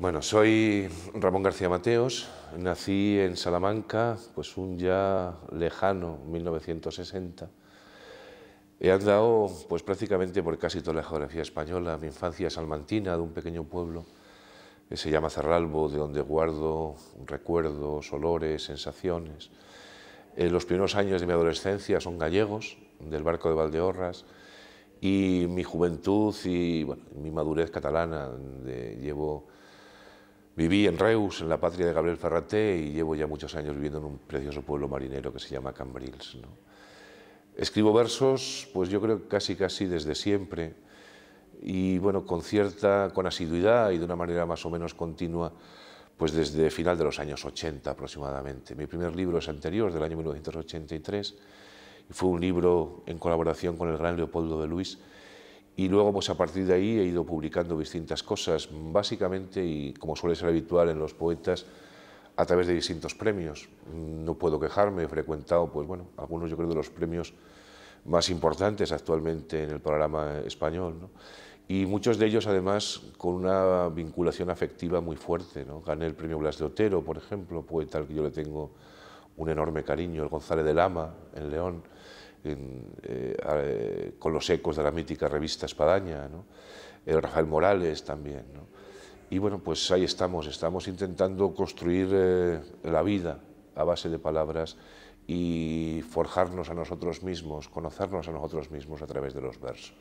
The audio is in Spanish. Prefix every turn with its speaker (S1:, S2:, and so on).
S1: Bueno, soy Ramón García Mateos, nací en Salamanca, pues un ya lejano 1960. He andado pues prácticamente por casi toda la geografía española. Mi infancia es salmantina, de un pequeño pueblo que se llama Cerralbo, de donde guardo recuerdos, olores, sensaciones. Eh, los primeros años de mi adolescencia son gallegos, del barco de Valdeorras, y mi juventud y mi madurez catalana. De, llevo Viví en Reus, en la patria de Gabriel Ferraté, y llevo ya muchos años viviendo en un precioso pueblo marinero que se llama Cambrils. Escribo versos, pues yo creo casi casi desde siempre, y bueno, con cierta, con asiduidad y de una manera más o menos continua, pues desde final de los años 80 aproximadamente. Mi primer libro es anterior, del año 1983, y fue un libro en colaboración con el gran Leopoldo de Luis, y luego, pues a partir de ahí, he ido publicando distintas cosas, básicamente, y como suele ser habitual en los poetas, a través de distintos premios. No puedo quejarme, he frecuentado, pues bueno, algunos yo creo de los premios más importantes actualmente en el programa español. Y muchos de ellos, además, con una vinculación afectiva muy fuerte. ¿no? Gané el premio Blas de Otero, por ejemplo, poeta al que yo le tengo un enorme cariño, el González de Lama, en León eh, eh, con los ecos de la mítica revista Espadaña, el eh, Rafael Morales también. Y bueno, pues ahí estamos, estamos intentando construir la vida a base de palabras y forjarnos a nosotros mismos, conocernos a nosotros mismos a través de los versos.